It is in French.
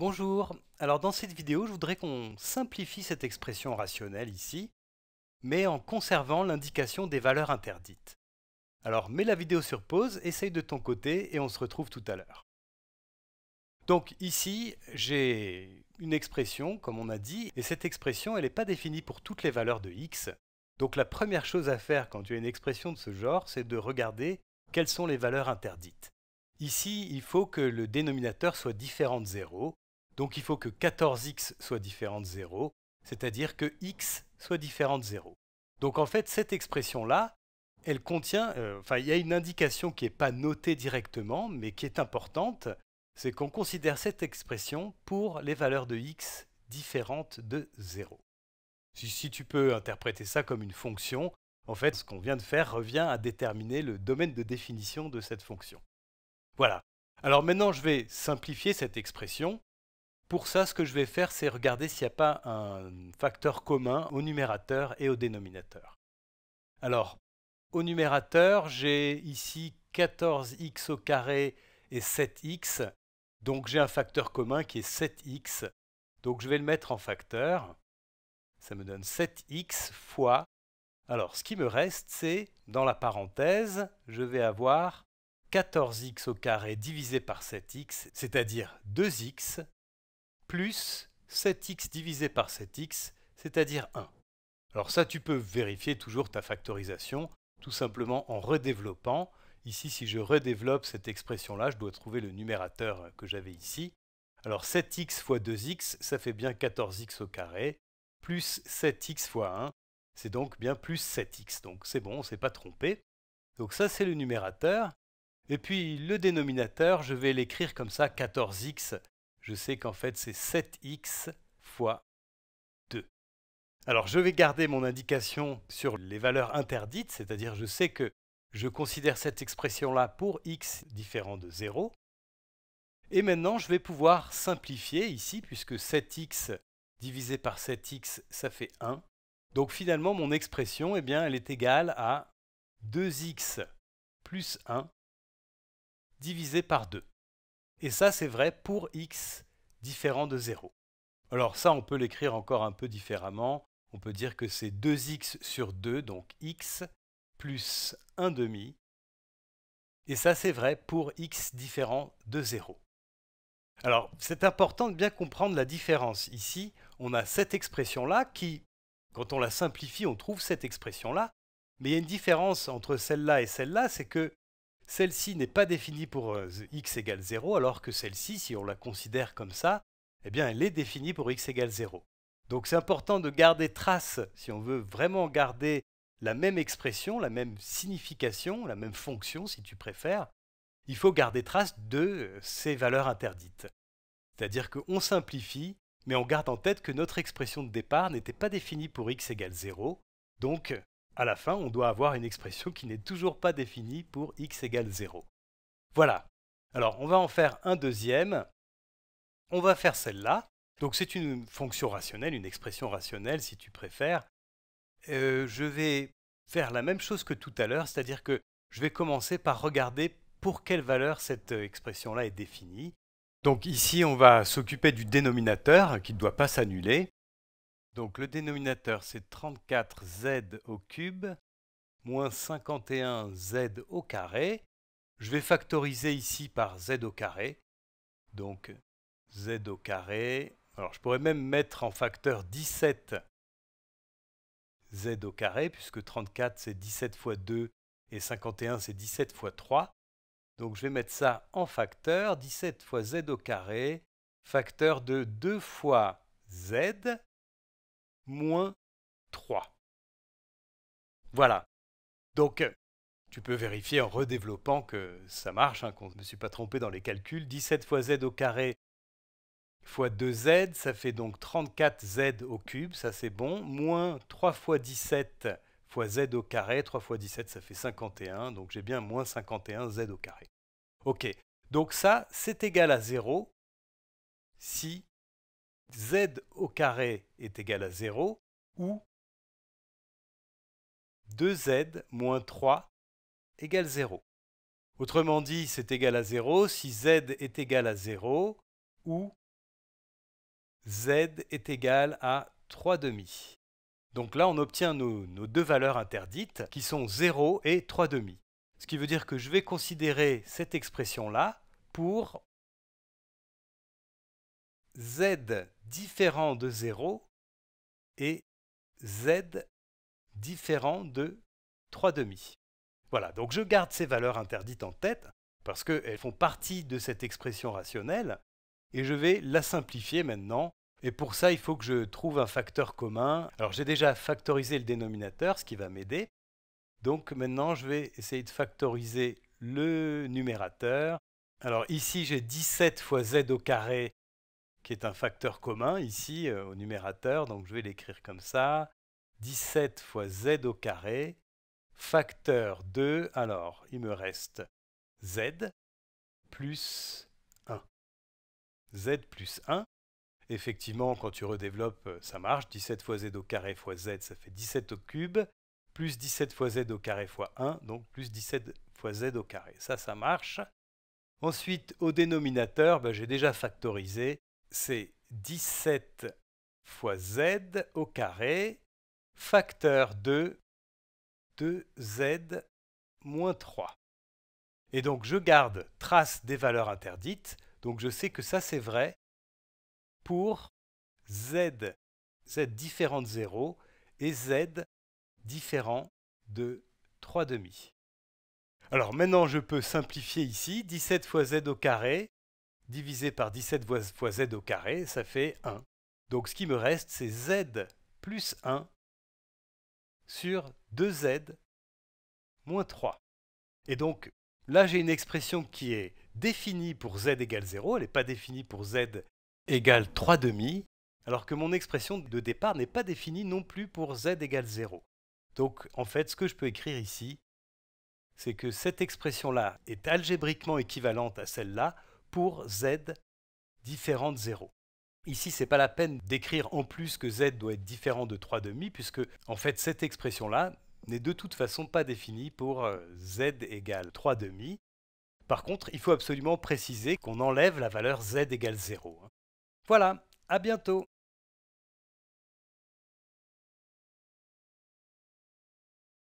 Bonjour, alors dans cette vidéo je voudrais qu'on simplifie cette expression rationnelle ici, mais en conservant l'indication des valeurs interdites. Alors mets la vidéo sur pause, essaye de ton côté et on se retrouve tout à l'heure. Donc ici j'ai une expression comme on a dit, et cette expression elle n'est pas définie pour toutes les valeurs de x. Donc la première chose à faire quand tu as une expression de ce genre, c'est de regarder quelles sont les valeurs interdites. Ici, il faut que le dénominateur soit différent de 0, donc il faut que 14x soit différent de 0, c'est-à-dire que x soit différent de 0. Donc en fait, cette expression-là, elle contient, euh, enfin il y a une indication qui n'est pas notée directement, mais qui est importante, c'est qu'on considère cette expression pour les valeurs de x différentes de 0. si, tu peux interpréter ça comme une fonction, en fait ce qu'on vient de faire revient à déterminer le domaine de définition de cette fonction. Voilà. Alors maintenant je vais simplifier cette expression pour ça, ce que je vais faire, c'est regarder s'il n'y a pas un facteur commun au numérateur et au dénominateur. Alors, au numérateur, j'ai ici 14x au carré et 7x. Donc j'ai un facteur commun qui est 7x. Donc je vais le mettre en facteur. Ça me donne 7x fois. Alors ce qui me reste, c'est dans la parenthèse, je vais avoir 14x au carré divisé par 7x, c'est-à-dire 2x plus 7x divisé par 7x, c'est-à-dire 1. Alors ça, tu peux vérifier toujours ta factorisation, tout simplement en redéveloppant. Ici, si je redéveloppe cette expression-là, je dois trouver le numérateur que j'avais ici. Alors 7x fois 2x, ça fait bien 14x au carré, plus 7x fois 1, c'est donc bien plus 7x. Donc c'est bon, on ne s'est pas trompé. Donc ça, c'est le numérateur. Et puis le dénominateur, je vais l'écrire comme ça, 14x je sais qu'en fait c'est 7x fois 2. Alors je vais garder mon indication sur les valeurs interdites, c'est-à-dire je sais que je considère cette expression-là pour x différent de 0. Et maintenant, je vais pouvoir simplifier ici, puisque 7x divisé par 7x, ça fait 1. Donc finalement, mon expression, eh elle est égale à 2x plus 1 divisé par 2. Et ça, c'est vrai pour x différent de 0. Alors ça, on peut l'écrire encore un peu différemment. On peut dire que c'est 2x sur 2, donc x, plus 1 demi. Et ça, c'est vrai pour x différent de 0. Alors, c'est important de bien comprendre la différence. Ici, on a cette expression-là qui, quand on la simplifie, on trouve cette expression-là. Mais il y a une différence entre celle-là et celle-là, c'est que celle-ci n'est pas définie pour euh, x égale 0, alors que celle-ci, si on la considère comme ça, eh bien, elle est définie pour x égale 0. Donc c'est important de garder trace, si on veut vraiment garder la même expression, la même signification, la même fonction, si tu préfères, il faut garder trace de euh, ces valeurs interdites. C'est-à-dire qu'on simplifie, mais on garde en tête que notre expression de départ n'était pas définie pour x égale 0, donc à la fin, on doit avoir une expression qui n'est toujours pas définie pour x égale 0. Voilà. Alors, on va en faire un deuxième. On va faire celle-là. Donc, c'est une fonction rationnelle, une expression rationnelle, si tu préfères. Euh, je vais faire la même chose que tout à l'heure, c'est-à-dire que je vais commencer par regarder pour quelle valeur cette expression-là est définie. Donc ici, on va s'occuper du dénominateur qui ne doit pas s'annuler. Donc le dénominateur c'est 34z au cube moins 51z au carré. Je vais factoriser ici par z au carré. Donc z au carré. Alors je pourrais même mettre en facteur 17 z au carré puisque 34 c'est 17 fois 2 et 51 c'est 17 fois 3. Donc je vais mettre ça en facteur. 17 fois z au carré facteur de 2 fois z moins 3. Voilà. Donc, euh, tu peux vérifier en redéveloppant que ça marche, hein, qu'on ne me suis pas trompé dans les calculs. 17 fois z au carré fois 2z, ça fait donc 34z au cube, ça c'est bon. Moins 3 fois 17 fois z au carré, 3 fois 17 ça fait 51, donc j'ai bien moins 51z au carré. Ok, donc ça c'est égal à 0 si z au carré est égal à 0 ou 2z moins 3 égale 0. Autrement dit, c'est égal à 0 si z est égal à 0 ou z est égal à 3 demi. Donc là, on obtient nos, nos, deux valeurs interdites qui sont 0 et 3 demi. Ce qui veut dire que je vais considérer cette expression-là pour z différent de 0 et z différent de 3 demi. Voilà, donc je garde ces valeurs interdites en tête parce qu'elles font partie de cette expression rationnelle et je vais la simplifier maintenant. Et pour ça, il faut que je trouve un facteur commun. Alors j'ai déjà factorisé le dénominateur, ce qui va m'aider. Donc maintenant, je vais essayer de factoriser le numérateur. Alors ici, j'ai 17 fois z au carré qui est un facteur commun ici euh, au numérateur, donc je vais l'écrire comme ça. 17 fois z au carré, facteur 2, alors il me reste z plus 1. z plus 1. Effectivement, quand tu redéveloppes, euh, ça marche. 17 fois z au carré fois z, ça fait 17 au cube, plus 17 fois z au carré fois 1, donc plus 17 fois z au carré. Ça, ça marche. Ensuite, au dénominateur, ben, j'ai déjà factorisé c'est 17 fois z au carré, facteur de 2z moins 3. Et donc je garde trace des valeurs interdites, donc je sais que ça c'est vrai pour z, z différent de 0 et z différent de 3 demi. Alors maintenant je peux simplifier ici, 17 fois z au carré, divisé par 17 fois z au carré, ça fait 1. Donc ce qui me reste, c'est z plus 1 sur 2z moins 3. Et donc là, j'ai une expression qui est définie pour z égale 0, elle n'est pas définie pour z égale 3 demi, alors que mon expression de départ n'est pas définie non plus pour z égale 0. Donc en fait, ce que je peux écrire ici, c'est que cette expression-là est algébriquement équivalente à celle-là, pour z différent de 0. Ici, ce n'est pas la peine d'écrire en plus que z doit être différent de 3 demi, puisque en fait cette expression-là n'est de toute façon pas définie pour euh, z égale 3 demi. Par contre, il faut absolument préciser qu'on enlève la valeur z égale 0. Hein. Voilà, à bientôt